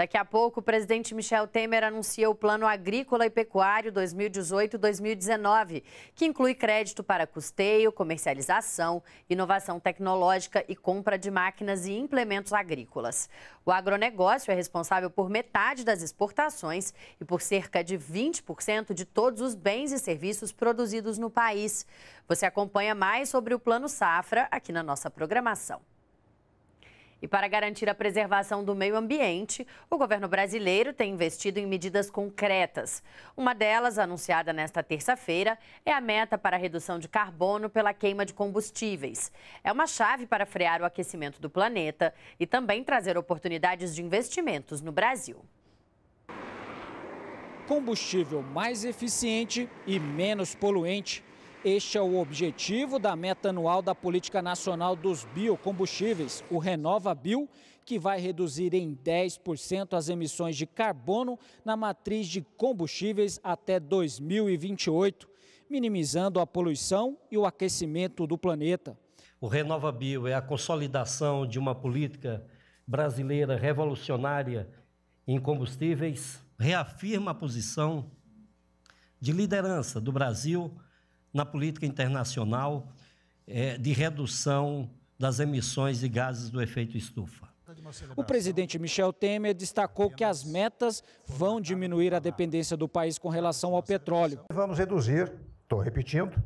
Daqui a pouco, o presidente Michel Temer anuncia o Plano Agrícola e Pecuário 2018-2019, que inclui crédito para custeio, comercialização, inovação tecnológica e compra de máquinas e implementos agrícolas. O agronegócio é responsável por metade das exportações e por cerca de 20% de todos os bens e serviços produzidos no país. Você acompanha mais sobre o Plano Safra aqui na nossa programação. E para garantir a preservação do meio ambiente, o governo brasileiro tem investido em medidas concretas. Uma delas, anunciada nesta terça-feira, é a meta para a redução de carbono pela queima de combustíveis. É uma chave para frear o aquecimento do planeta e também trazer oportunidades de investimentos no Brasil combustível mais eficiente e menos poluente este é o objetivo da meta anual da Política Nacional dos Biocombustíveis, o Renova Bio, que vai reduzir em 10% as emissões de carbono na matriz de combustíveis até 2028, minimizando a poluição e o aquecimento do planeta. O Renova Bio é a consolidação de uma política brasileira revolucionária em combustíveis, reafirma a posição de liderança do Brasil na política internacional é, de redução das emissões de gases do efeito estufa. O presidente Michel Temer destacou que as metas vão diminuir a dependência do país com relação ao petróleo. Vamos reduzir, estou repetindo,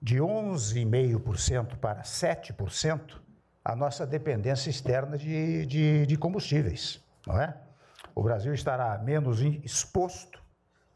de 11,5% para 7% a nossa dependência externa de, de, de, combustíveis, não é? O Brasil estará menos exposto,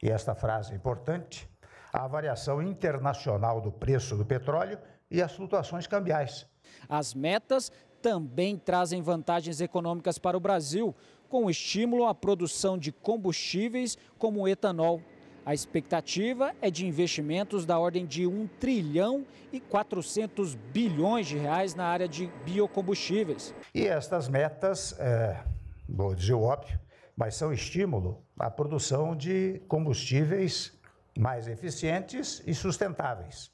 e esta frase é importante, a variação internacional do preço do petróleo e as flutuações cambiais. As metas também trazem vantagens econômicas para o Brasil, com estímulo à produção de combustíveis como o etanol. A expectativa é de investimentos da ordem de 1 trilhão e 400 bilhões de reais na área de biocombustíveis. E estas metas, é, vou dizer o óbvio, mas são estímulo à produção de combustíveis mais eficientes e sustentáveis.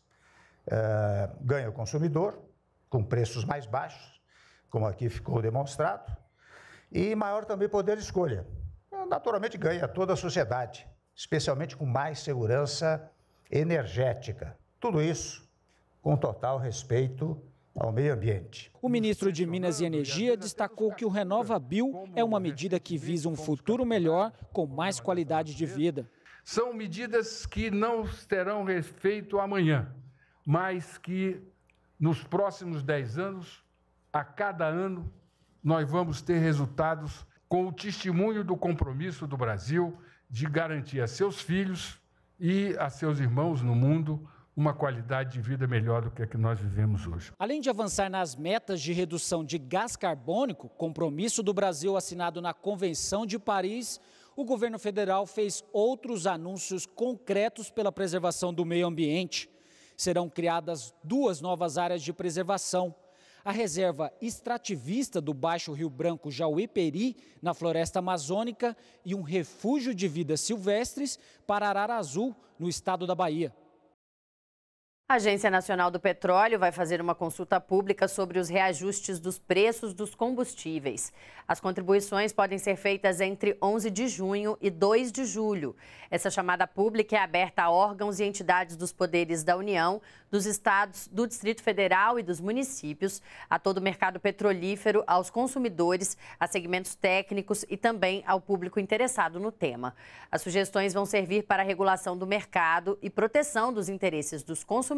Uh, ganha o consumidor, com preços mais baixos, como aqui ficou demonstrado, e maior também poder de escolha. Então, naturalmente ganha toda a sociedade, especialmente com mais segurança energética. Tudo isso com total respeito ao meio ambiente. O ministro de Minas e Energia destacou que o Renova Bio é uma medida que visa um futuro melhor com mais qualidade de vida. São medidas que não terão efeito amanhã, mas que nos próximos dez anos, a cada ano, nós vamos ter resultados com o testemunho do compromisso do Brasil de garantir a seus filhos e a seus irmãos no mundo uma qualidade de vida melhor do que a que nós vivemos hoje. Além de avançar nas metas de redução de gás carbônico, compromisso do Brasil assinado na Convenção de Paris, o governo federal fez outros anúncios concretos pela preservação do meio ambiente. Serão criadas duas novas áreas de preservação. A reserva extrativista do Baixo Rio Branco Jauiperi, na floresta amazônica, e um refúgio de vidas silvestres para Arara Azul, no estado da Bahia. A Agência Nacional do Petróleo vai fazer uma consulta pública sobre os reajustes dos preços dos combustíveis. As contribuições podem ser feitas entre 11 de junho e 2 de julho. Essa chamada pública é aberta a órgãos e entidades dos poderes da União, dos estados, do Distrito Federal e dos municípios, a todo o mercado petrolífero, aos consumidores, a segmentos técnicos e também ao público interessado no tema. As sugestões vão servir para a regulação do mercado e proteção dos interesses dos consumidores